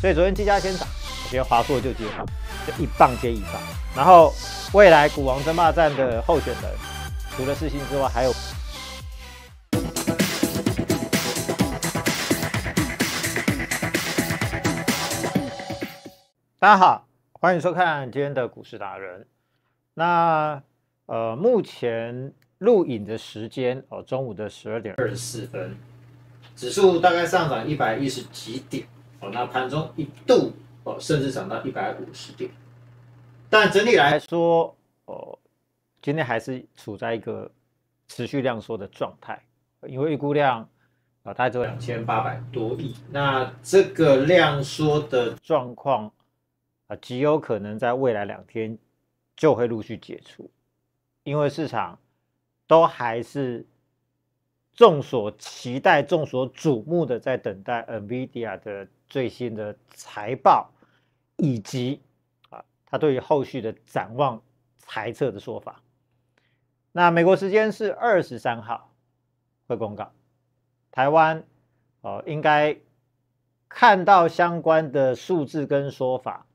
所以昨天积家先涨，我觉得华硕就接涨，就一棒接一棒。然后未来股王争霸战的候选人，除了四星之外，还有。大家好，欢迎收看今天的股市达人。那呃，目前录影的时间哦，中午的十二点二十四分，指数大概上涨一百一十几点。哦，那盘中一度哦，甚至涨到一百五十点，但整体来说哦，今天还是处在一个持续量缩的状态，因为预估量啊，大概只有两千八百多亿。那这个量缩的状况啊，极有可能在未来两天就会陆续解除，因为市场都还是众所期待、众所瞩目的，在等待 NVIDIA 的。最新的财报，以及啊，他对于后续的展望、猜测的说法。那美国时间是二十三号会公告，台湾哦应该看到相关的数字跟说法，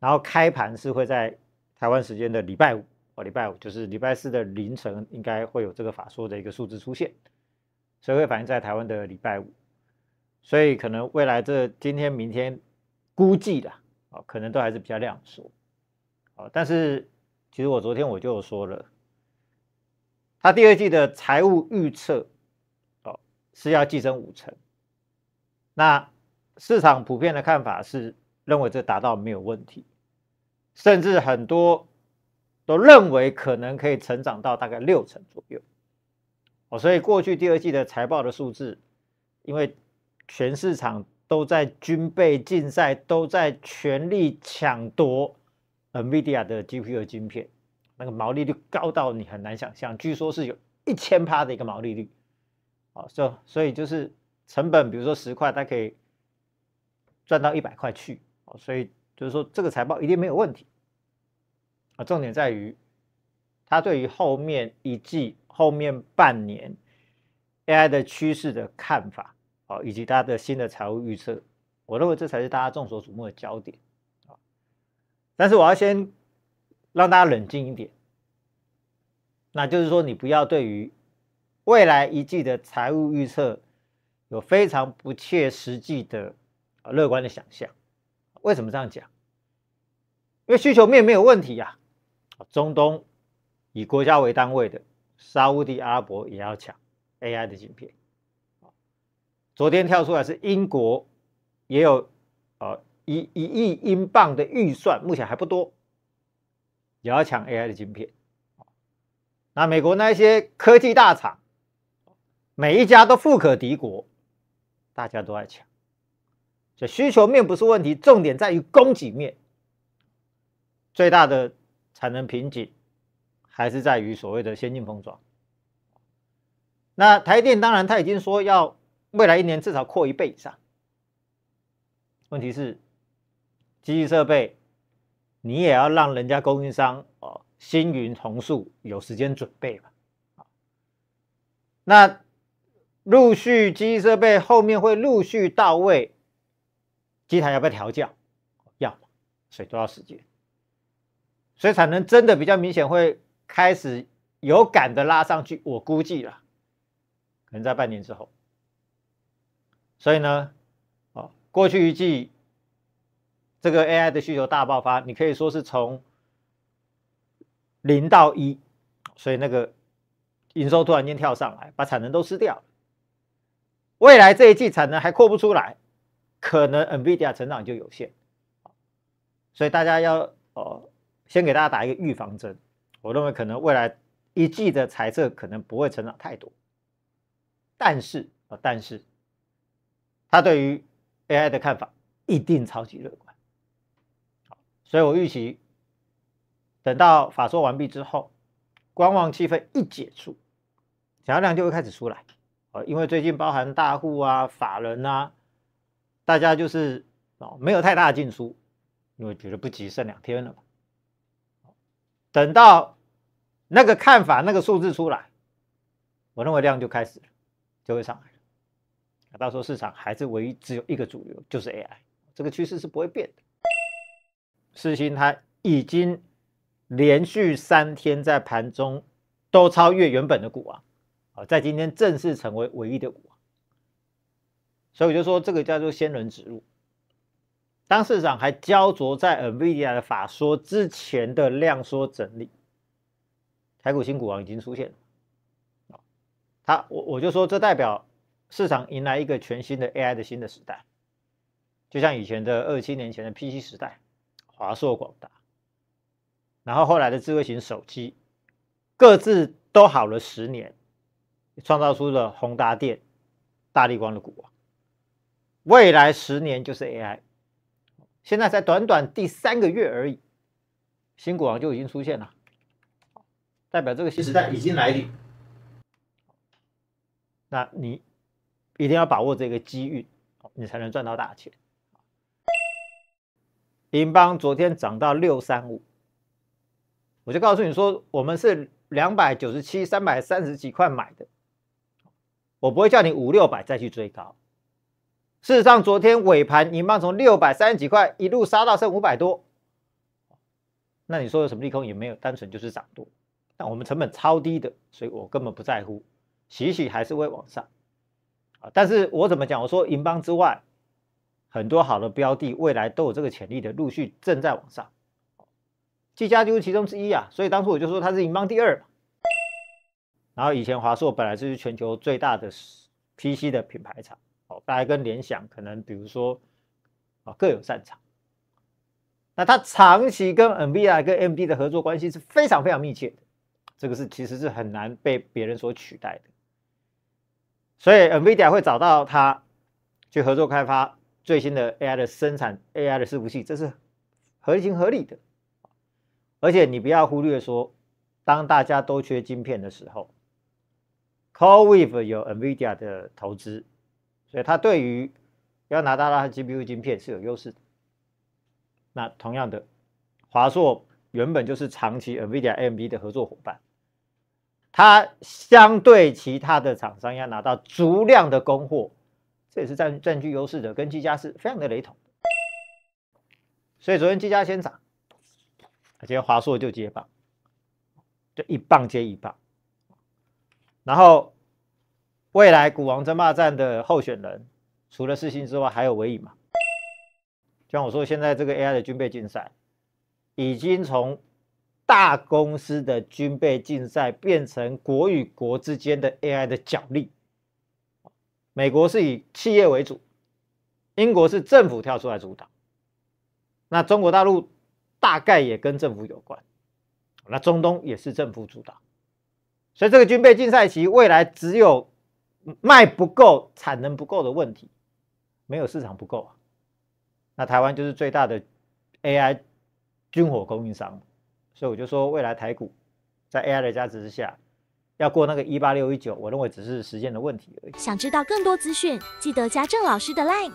然后开盘是会在台湾时间的礼拜五哦，礼拜五就是礼拜四的凌晨应该会有这个法说的一个数字出现，所以会反映在台湾的礼拜五。所以可能未来这今天明天估计啦，啊，可能都还是比较量说。啊，但是其实我昨天我就说了，他第二季的财务预测，哦是要晋升五成，那市场普遍的看法是认为这达到没有问题，甚至很多都认为可能可以成长到大概六成左右，哦，所以过去第二季的财报的数字，因为全市场都在军备竞赛，都在全力抢夺 NVIDIA 的 GPU 晶片，那个毛利率高到你很难想象，据说是有一千趴的一个毛利率，哦，就所以就是成本，比如说十块，它可以赚到一百块去，哦，所以就是说这个财报一定没有问题，啊，重点在于他对于后面一季、后面半年 AI 的趋势的看法。好，以及它的新的财务预测，我认为这才是大家众所瞩目的焦点。啊，但是我要先让大家冷静一点，那就是说你不要对于未来一季的财务预测有非常不切实际的啊乐观的想象。为什么这样讲？因为需求面没有问题呀。啊，中东以国家为单位的，沙地阿拉伯也要抢 AI 的晶片。昨天跳出来是英国，也有呃一一亿英镑的预算，目前还不多，也要抢 AI 的晶片。那美国那些科技大厂，每一家都富可敌国，大家都爱抢。这需求面不是问题，重点在于供给面，最大的产能瓶颈还是在于所谓的先进封装。那台电当然他已经说要。未来一年至少扩一倍以上。问题是，机器设备，你也要让人家供应商哦，新云重塑有时间准备吧？那陆续机器设备后面会陆续到位，机台要不要调教？要，所以都要时间？所以产能真的比较明显会开始有感的拉上去，我估计了，可能在半年之后。所以呢，啊，过去一季这个 AI 的需求大爆发，你可以说是从零到一，所以那个营收突然间跳上来，把产能都吃掉。未来这一季产能还扩不出来，可能 NVIDIA 成长就有限。所以大家要哦，先给大家打一个预防针。我认为可能未来一季的财测可能不会成长太多，但是啊，但是。他对于 AI 的看法一定超级乐观，所以我预期等到法说完毕之后，观望气氛一解除，想要量就会开始出来，呃，因为最近包含大户啊、法人啊，大家就是哦没有太大的进出，因为觉得不急，剩两天了嘛，等到那个看法、那个数字出来，我认为量就开始了，就会上来。到时候市场还是唯一只有一个主流就是 AI，这个趋势是不会变的。四星它已经连续三天在盘中都超越原本的股啊，啊，在今天正式成为唯一的股。所以我就说这个叫做仙人指路。当市场还焦灼在 NVIDIA 的法说之前的量缩整理，台股新股王已经出现了。他我我就说这代表。市场迎来一个全新的 AI 的新的时代，就像以前的二七年前的 PC 时代，华硕、广达，然后后来的智慧型手机，各自都好了十年，创造出了宏达电、大力光的股王。未来十年就是 AI，现在才短短第三个月而已，新股王就已经出现了，代表这个新时代已经来临。那你？一定要把握这个机遇，你才能赚到大钱。银邦昨天涨到六三五，我就告诉你说，我们是两百九十七、三百三十几块买的，我不会叫你五六百再去追高。事实上，昨天尾盘银邦从六百三十几块一路杀到剩五百多，那你说有什么利空也没有，单纯就是涨多。但我们成本超低的，所以我根本不在乎，洗洗还是会往上。但是我怎么讲？我说银邦之外，很多好的标的未来都有这个潜力的，陆续正在往上。技嘉就是其中之一啊，所以当初我就说它是银邦第二。嘛。然后以前华硕本来就是全球最大的 PC 的品牌厂，哦，大家跟联想可能比如说啊各有擅长。那它长期跟 NVIDIA 跟 AMD 的合作关系是非常非常密切的，这个是其实是很难被别人所取代的。所以，NVIDIA 会找到它去合作开发最新的 AI 的生产 AI 的伺服器，这是合情合理的。而且，你不要忽略说，当大家都缺晶片的时候 c a l w a v e 有 NVIDIA 的投资，所以它对于要拿到它的 GPU 晶片是有优势的。那同样的，华硕原本就是长期 NVIDIA m v 的合作伙伴。它相对其他的厂商要拿到足量的供货，这也是占占据优势的，跟技嘉是非常的雷同。所以昨天技嘉先涨，今天华硕就接棒，就一棒接一棒。然后未来股王争霸战的候选人，除了四星之外，还有尾影嘛？就像我说，现在这个 AI 的军备竞赛已经从。大公司的军备竞赛变成国与国之间的 AI 的角力。美国是以企业为主，英国是政府跳出来主导。那中国大陆大概也跟政府有关，那中东也是政府主导。所以这个军备竞赛期未来只有卖不够、产能不够的问题，没有市场不够啊。那台湾就是最大的 AI 军火供应商。所以我就说，未来台股在 AI 的加持之下，要过那个一八六一九，我认为只是时间的问题而已。想知道更多资讯，记得加郑老师的 LINE。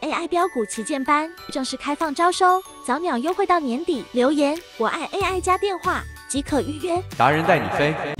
AI 标股旗舰班正式开放招收，早鸟优惠到年底。留言我爱 AI 加电话即可预约，达人带你飞。